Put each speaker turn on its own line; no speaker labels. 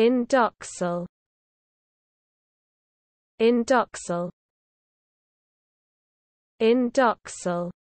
in Doxel in